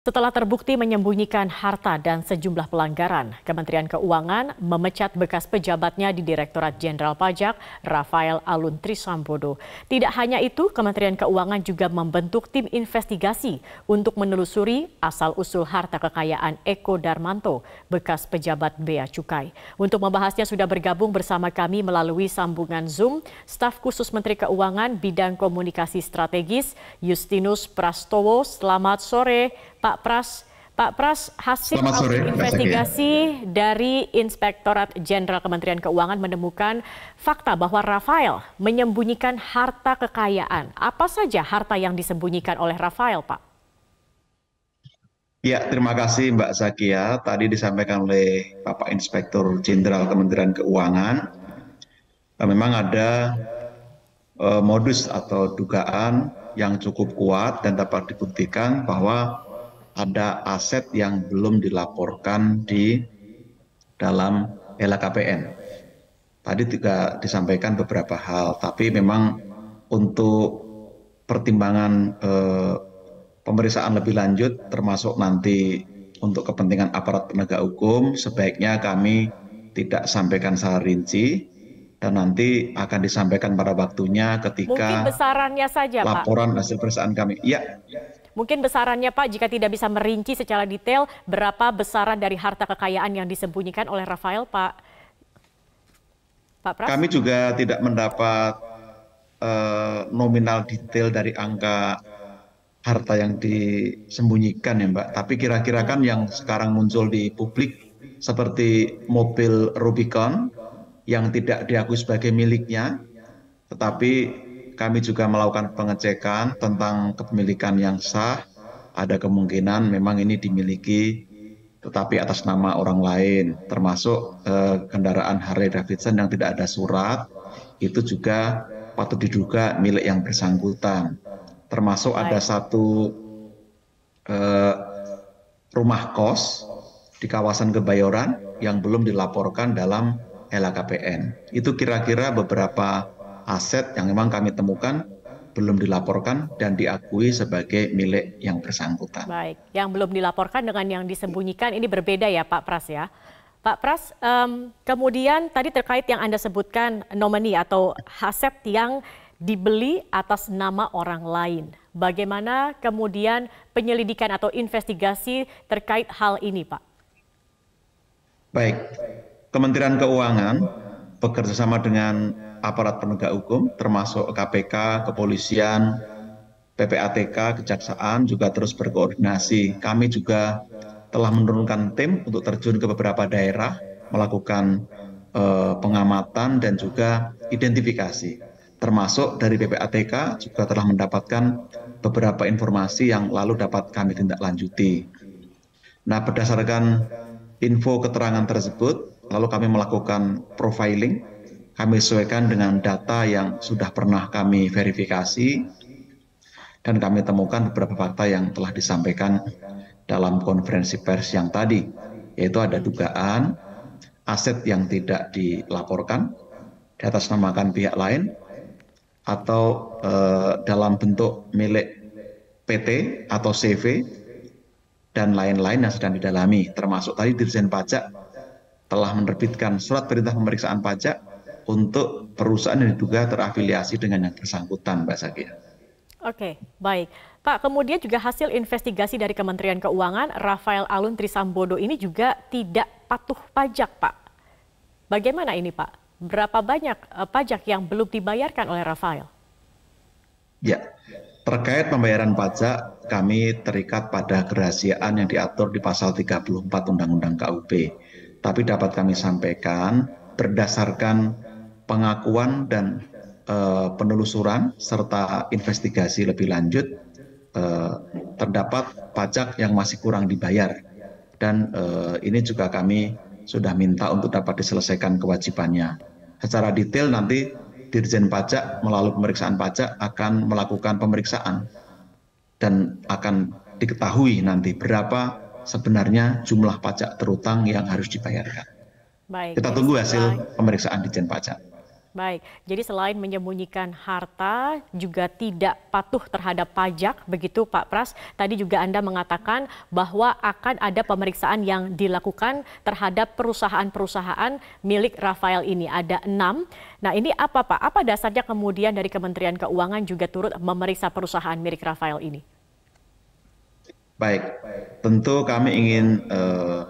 Setelah terbukti menyembunyikan harta dan sejumlah pelanggaran, Kementerian Keuangan memecat bekas pejabatnya di Direktorat Jenderal Pajak, Rafael Alun Trisambodo. Tidak hanya itu, Kementerian Keuangan juga membentuk tim investigasi untuk menelusuri asal-usul harta kekayaan Eko Darmanto, bekas pejabat Bea Cukai. Untuk membahasnya sudah bergabung bersama kami melalui sambungan Zoom, staf khusus Menteri Keuangan Bidang Komunikasi Strategis, Justinus Prastowo. Selamat sore, Pak Pras. Pak Pras, hasil sore, investigasi dari Inspektorat Jenderal Kementerian Keuangan menemukan fakta bahwa Rafael menyembunyikan harta kekayaan. Apa saja harta yang disembunyikan oleh Rafael, Pak? Ya, terima kasih Mbak Zakia. Tadi disampaikan oleh Bapak Inspektur Jenderal Kementerian Keuangan, eh, memang ada eh, modus atau dugaan yang cukup kuat dan dapat dibuktikan bahwa ada aset yang belum dilaporkan di dalam LKPN. Tadi juga disampaikan beberapa hal, tapi memang untuk pertimbangan eh, pemeriksaan lebih lanjut, termasuk nanti untuk kepentingan aparat penegak hukum, sebaiknya kami tidak sampaikan secara rinci dan nanti akan disampaikan pada waktunya ketika Mungkin besarannya saja, laporan Pak. hasil pemeriksaan kami. Ya, Mungkin besarannya Pak, jika tidak bisa merinci secara detail, berapa besaran dari harta kekayaan yang disembunyikan oleh Rafael, Pak? Pak Pras? Kami juga tidak mendapat uh, nominal detail dari angka harta yang disembunyikan ya Mbak. Tapi kira-kira kan yang sekarang muncul di publik seperti mobil Rubicon yang tidak diakui sebagai miliknya, tetapi kami juga melakukan pengecekan tentang kepemilikan yang sah. Ada kemungkinan memang ini dimiliki tetapi atas nama orang lain, termasuk eh, kendaraan Harley Davidson yang tidak ada surat, itu juga patut diduga milik yang bersangkutan. Termasuk ada satu eh, rumah kos di kawasan Kebayoran yang belum dilaporkan dalam LHKPN. Itu kira-kira beberapa aset yang memang kami temukan belum dilaporkan dan diakui sebagai milik yang bersangkutan. Baik, yang belum dilaporkan dengan yang disembunyikan ini berbeda ya Pak Pras ya. Pak Pras, um, kemudian tadi terkait yang Anda sebutkan nomini atau aset yang dibeli atas nama orang lain. Bagaimana kemudian penyelidikan atau investigasi terkait hal ini Pak? Baik, Kementerian Keuangan bekerja sama dengan aparat penegak hukum termasuk KPK, kepolisian, PPATK, kejaksaan juga terus berkoordinasi. Kami juga telah menurunkan tim untuk terjun ke beberapa daerah melakukan eh, pengamatan dan juga identifikasi. Termasuk dari PPATK juga telah mendapatkan beberapa informasi yang lalu dapat kami tindak lanjuti. Nah, berdasarkan info keterangan tersebut, lalu kami melakukan profiling, kami sesuaikan dengan data yang sudah pernah kami verifikasi, dan kami temukan beberapa fakta yang telah disampaikan dalam konferensi pers yang tadi, yaitu ada dugaan aset yang tidak dilaporkan, atas di namakan pihak lain, atau eh, dalam bentuk milik PT atau CV, dan lain-lain yang sedang didalami, termasuk tadi Dirjen Pajak telah menerbitkan surat perintah pemeriksaan pajak untuk perusahaan yang diduga terafiliasi dengan yang bersangkutan, Mbak Zakia. Oke, baik. Pak, kemudian juga hasil investigasi dari Kementerian Keuangan, Rafael Alun Trisambodo ini juga tidak patuh pajak, Pak. Bagaimana ini, Pak? Berapa banyak uh, pajak yang belum dibayarkan oleh Rafael? Ya, terkait pembayaran pajak, kami terikat pada kerahasiaan yang diatur di pasal 34 Undang-Undang KUP tapi dapat kami sampaikan berdasarkan pengakuan dan uh, penelusuran serta investigasi lebih lanjut uh, terdapat pajak yang masih kurang dibayar dan uh, ini juga kami sudah minta untuk dapat diselesaikan kewajibannya. Secara detail nanti Dirjen Pajak melalui pemeriksaan pajak akan melakukan pemeriksaan dan akan diketahui nanti berapa sebenarnya jumlah pajak terutang yang harus dibayarkan. Baik. Kita tunggu hasil pemeriksaan Dijen Pajak. Baik, jadi selain menyembunyikan harta, juga tidak patuh terhadap pajak, begitu Pak Pras. Tadi juga Anda mengatakan bahwa akan ada pemeriksaan yang dilakukan terhadap perusahaan-perusahaan milik Rafael ini. Ada enam. Nah ini apa Pak? Apa dasarnya kemudian dari Kementerian Keuangan juga turut memeriksa perusahaan milik Rafael ini? Baik, tentu kami ingin eh,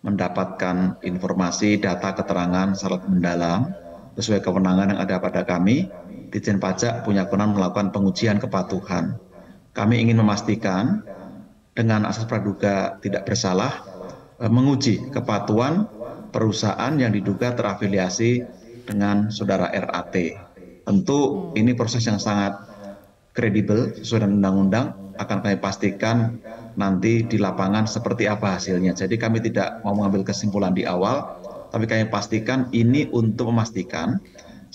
mendapatkan informasi, data, keterangan secara mendalam sesuai kewenangan yang ada pada kami. Dijen Pajak punya kewenangan melakukan pengujian kepatuhan. Kami ingin memastikan dengan asas praduga tidak bersalah eh, menguji kepatuhan perusahaan yang diduga terafiliasi dengan saudara RAT. Tentu ini proses yang sangat kredibel sesuai dengan undang-undang akan kami pastikan nanti di lapangan seperti apa hasilnya. Jadi kami tidak mau mengambil kesimpulan di awal, tapi kami pastikan ini untuk memastikan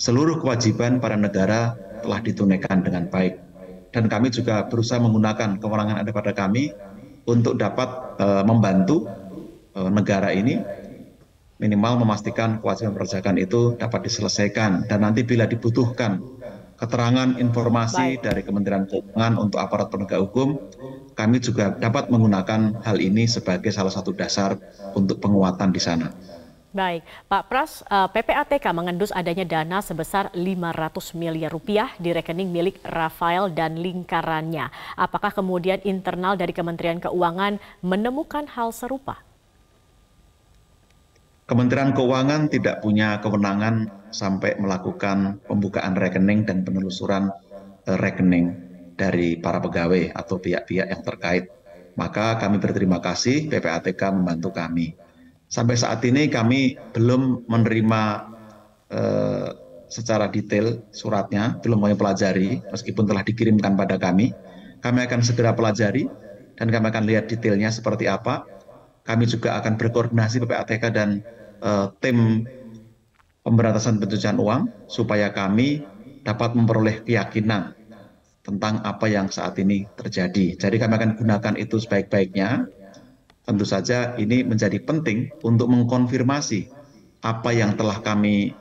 seluruh kewajiban para negara telah ditunaikan dengan baik. Dan kami juga berusaha menggunakan kewenangan ada pada kami untuk dapat e, membantu e, negara ini minimal memastikan kewajiban perpajakan itu dapat diselesaikan dan nanti bila dibutuhkan keterangan informasi Baik. dari Kementerian Keuangan untuk aparat penegak hukum, kami juga dapat menggunakan hal ini sebagai salah satu dasar untuk penguatan di sana. Baik, Pak Pras, eh, PPATK mengendus adanya dana sebesar 500 miliar rupiah di rekening milik Rafael dan lingkarannya. Apakah kemudian internal dari Kementerian Keuangan menemukan hal serupa? Kementerian Keuangan tidak punya kewenangan sampai melakukan pembukaan rekening dan penelusuran eh, rekening dari para pegawai atau pihak-pihak yang terkait. Maka kami berterima kasih PPATK membantu kami. Sampai saat ini kami belum menerima eh, secara detail suratnya, belum kami pelajari meskipun telah dikirimkan pada kami. Kami akan segera pelajari dan kami akan lihat detailnya seperti apa. Kami juga akan berkoordinasi PPATK dan uh, tim pemberantasan pencucian uang supaya kami dapat memperoleh keyakinan tentang apa yang saat ini terjadi. Jadi kami akan gunakan itu sebaik-baiknya. Tentu saja ini menjadi penting untuk mengkonfirmasi apa yang telah kami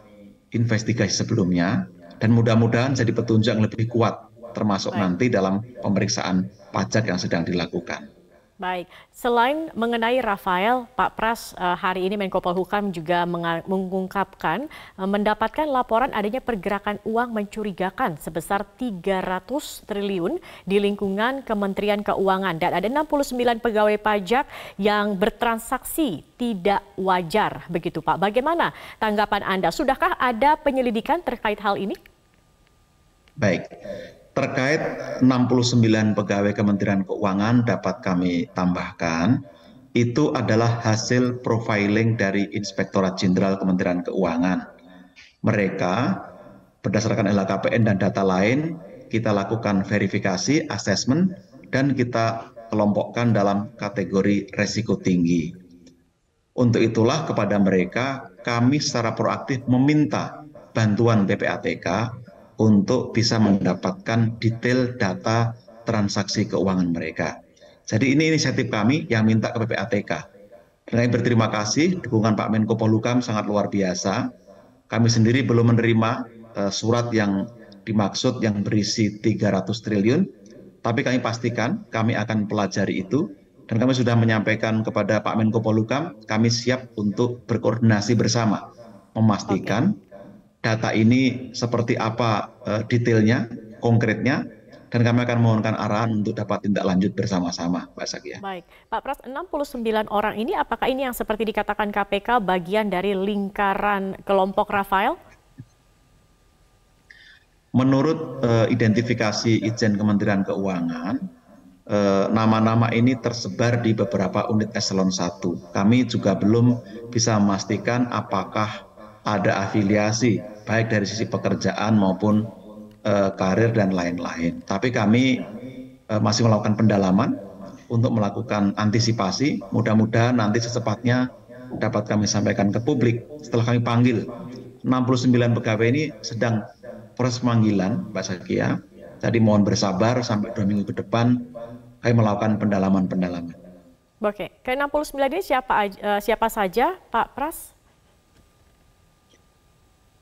investigasi sebelumnya dan mudah-mudahan jadi petunjuk yang lebih kuat termasuk nanti dalam pemeriksaan pajak yang sedang dilakukan. Baik, selain mengenai Rafael, Pak Pras eh, hari ini Menko Polhukam juga mengungkapkan eh, mendapatkan laporan adanya pergerakan uang mencurigakan sebesar 300 triliun di lingkungan Kementerian Keuangan dan ada 69 pegawai pajak yang bertransaksi tidak wajar. Begitu Pak, bagaimana tanggapan Anda? Sudahkah ada penyelidikan terkait hal ini? Baik, terkait 69 pegawai Kementerian Keuangan dapat kami tambahkan itu adalah hasil profiling dari Inspektorat Jenderal Kementerian Keuangan. Mereka berdasarkan LHKPN dan data lain kita lakukan verifikasi, assessment dan kita kelompokkan dalam kategori resiko tinggi. Untuk itulah kepada mereka kami secara proaktif meminta bantuan PPATK untuk bisa mendapatkan detail data transaksi keuangan mereka. Jadi ini inisiatif kami yang minta ke PPATK. Dan kami berterima kasih dukungan Pak Menko Polukam sangat luar biasa. Kami sendiri belum menerima uh, surat yang dimaksud yang berisi 300 triliun, tapi kami pastikan kami akan pelajari itu dan kami sudah menyampaikan kepada Pak Menko Polukam kami siap untuk berkoordinasi bersama memastikan okay data ini seperti apa eh, detailnya, konkretnya, dan kami akan memohonkan arahan untuk dapat tindak lanjut bersama-sama, Pak Sakya. Baik, Pak Pras, 69 orang ini apakah ini yang seperti dikatakan KPK bagian dari lingkaran kelompok Rafael? Menurut uh, identifikasi izin Kementerian Keuangan, eh, nama-nama uh, ini tersebar di beberapa unit eselon 1. Kami juga belum bisa memastikan apakah ada afiliasi baik dari sisi pekerjaan maupun uh, karir dan lain-lain. Tapi kami uh, masih melakukan pendalaman untuk melakukan antisipasi. Mudah-mudahan nanti secepatnya dapat kami sampaikan ke publik setelah kami panggil 69 pegawai ini sedang proses pemanggilan Pak Sakia. Jadi mohon bersabar sampai dua minggu ke depan kami melakukan pendalaman-pendalaman. Oke, ke 69 ini siapa eh, siapa saja Pak Pras?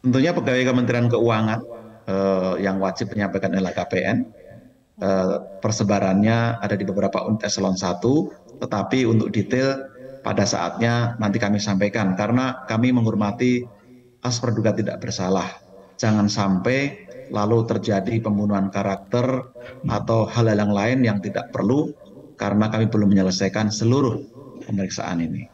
Tentunya pegawai Kementerian Keuangan eh, yang wajib menyampaikan LHKPN eh, persebarannya ada di beberapa unit eselon 1, tetapi untuk detail pada saatnya nanti kami sampaikan karena kami menghormati as perduga tidak bersalah. Jangan sampai lalu terjadi pembunuhan karakter atau hal-hal yang lain yang tidak perlu karena kami belum menyelesaikan seluruh pemeriksaan ini.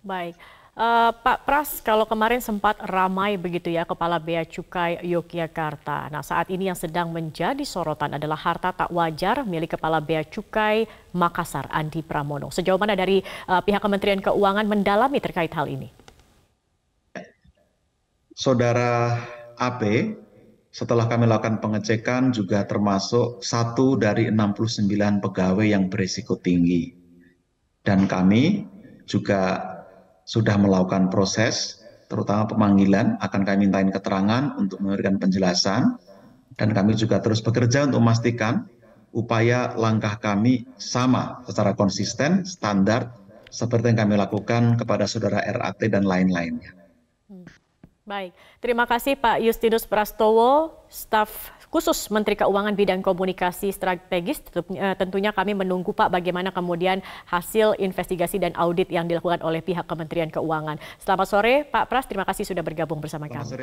Baik. Uh, Pak Pras, kalau kemarin sempat ramai begitu ya Kepala Bea Cukai Yogyakarta. Nah saat ini yang sedang menjadi sorotan adalah harta tak wajar milik Kepala Bea Cukai Makassar Andi Pramono. Sejauh mana dari uh, pihak Kementerian Keuangan mendalami terkait hal ini? Saudara AP, setelah kami lakukan pengecekan juga termasuk satu dari 69 pegawai yang berisiko tinggi. Dan kami juga sudah melakukan proses, terutama pemanggilan, akan kami mintain keterangan untuk memberikan penjelasan, dan kami juga terus bekerja untuk memastikan upaya langkah kami sama secara konsisten, standar, seperti yang kami lakukan kepada saudara RAT dan lain-lainnya. Hmm. Baik, terima kasih Pak Justinus Prastowo, staf Khusus Menteri Keuangan Bidang Komunikasi Strategis, eh, tentunya kami menunggu Pak bagaimana kemudian hasil investigasi dan audit yang dilakukan oleh pihak Kementerian Keuangan. Selamat sore Pak Pras, terima kasih sudah bergabung bersama kami.